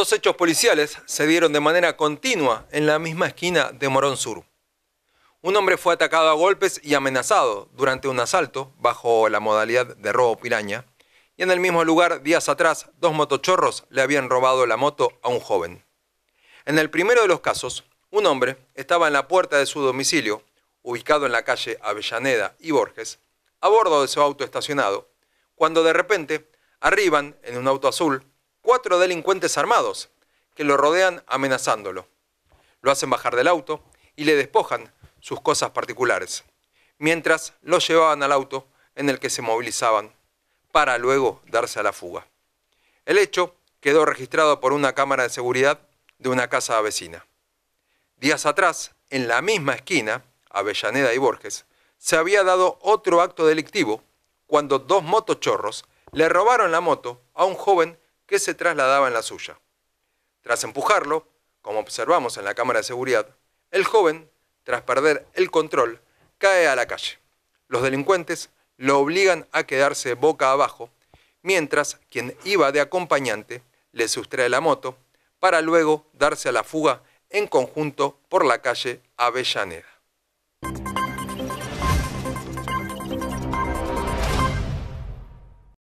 Dos hechos policiales se dieron de manera continua en la misma esquina de Morón Sur. Un hombre fue atacado a golpes y amenazado durante un asalto bajo la modalidad de robo piraña. Y en el mismo lugar, días atrás, dos motochorros le habían robado la moto a un joven. En el primero de los casos, un hombre estaba en la puerta de su domicilio, ubicado en la calle Avellaneda y Borges, a bordo de su auto estacionado, cuando de repente arriban en un auto azul cuatro delincuentes armados que lo rodean amenazándolo. Lo hacen bajar del auto y le despojan sus cosas particulares, mientras lo llevaban al auto en el que se movilizaban para luego darse a la fuga. El hecho quedó registrado por una cámara de seguridad de una casa vecina. Días atrás, en la misma esquina, Avellaneda y Borges, se había dado otro acto delictivo cuando dos motochorros le robaron la moto a un joven que se trasladaba en la suya. Tras empujarlo, como observamos en la cámara de seguridad, el joven, tras perder el control, cae a la calle. Los delincuentes lo obligan a quedarse boca abajo, mientras quien iba de acompañante le sustrae la moto para luego darse a la fuga en conjunto por la calle Avellaneda.